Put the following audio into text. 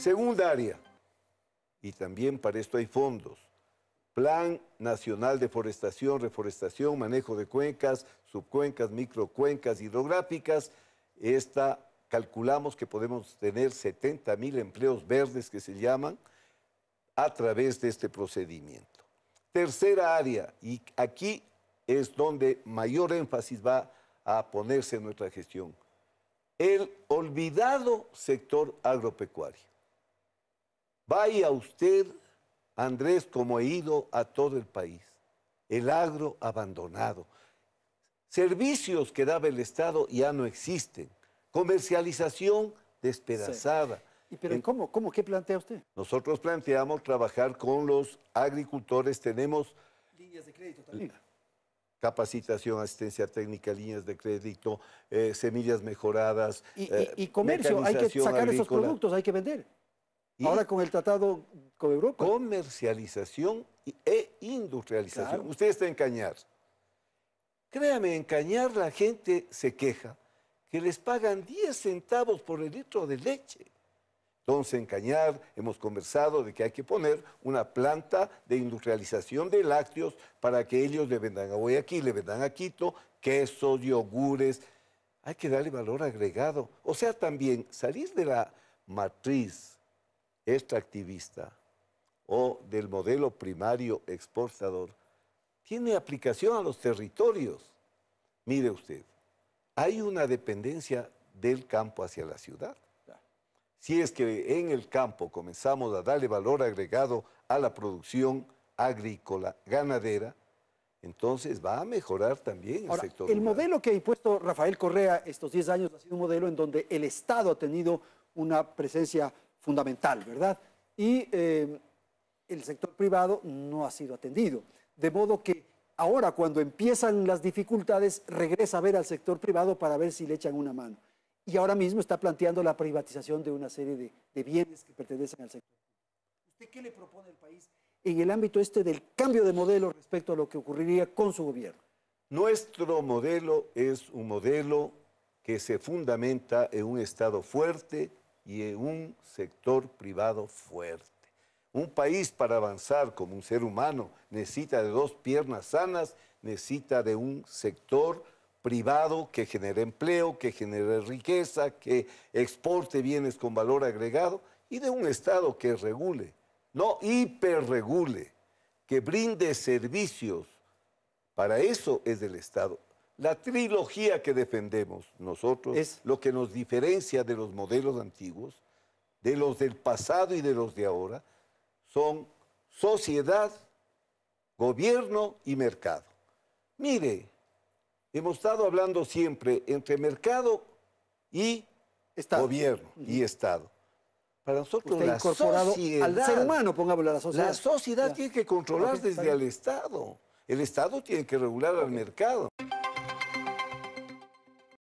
Segunda área, y también para esto hay fondos, Plan Nacional de Forestación, Reforestación, Manejo de Cuencas, Subcuencas, Microcuencas, Hidrográficas. Esta calculamos que podemos tener 70 mil empleos verdes que se llaman a través de este procedimiento. Tercera área, y aquí es donde mayor énfasis va a ponerse en nuestra gestión, el olvidado sector agropecuario. Vaya usted, Andrés, como he ido a todo el país, el agro abandonado. Servicios que daba el Estado ya no existen. Comercialización despedazada. ¿Y pero cómo? ¿Cómo? ¿Qué plantea usted? Nosotros planteamos trabajar con los agricultores. Tenemos... Líneas de crédito Capacitación, asistencia técnica, líneas de crédito, eh, semillas mejoradas. Eh, y, comercio, hay que sacar esos productos, hay que vender. Ahora con el tratado con Europa. Comercialización e industrialización. Usted está en Cañar. Créame, en Cañar la gente se queja que les pagan 10 centavos por el litro de leche. Entonces, en Cañar hemos conversado de que hay que poner una planta de industrialización de lácteos para que ellos le vendan a aquí, le vendan a Quito, quesos, yogures. Hay que darle valor agregado. O sea, también salir de la matriz extractivista o del modelo primario exportador tiene aplicación a los territorios. Mire usted, hay una dependencia del campo hacia la ciudad. Si es que en el campo comenzamos a darle valor agregado a la producción agrícola, ganadera, entonces va a mejorar también el sector. El modelo que ha impuesto Rafael Correa estos 10 años ha sido un modelo en donde el Estado ha tenido una presencia fundamental, ¿verdad? Y eh, el sector privado no ha sido atendido. De modo que ahora cuando empiezan las dificultades, regresa a ver al sector privado para ver si le echan una mano. Y ahora mismo está planteando la privatización de una serie de, bienes que pertenecen al sector. ¿Usted qué le propone al país en el ámbito este del cambio de modelo respecto a lo que ocurriría con su gobierno? Nuestro modelo es un modelo que se fundamenta en un Estado fuerte, y un sector privado fuerte. Un país para avanzar como un ser humano necesita de dos piernas sanas, necesita de un sector privado que genere empleo, que genere riqueza, que exporte bienes con valor agregado y de un Estado que regule, no hiperregule, que brinde servicios. Para eso es del Estado. La trilogía que defendemos nosotros es lo que nos diferencia de los modelos antiguos, de los del pasado y de los de ahora, son sociedad, gobierno y mercado. Mire, hemos estado hablando siempre entre mercado y Estado. gobierno y Estado. Para nosotros Usted la sociedad, al ser humano, pongámoslo a la sociedad. La sociedad tiene que controlar desde el Estado. El Estado tiene que regular al mercado.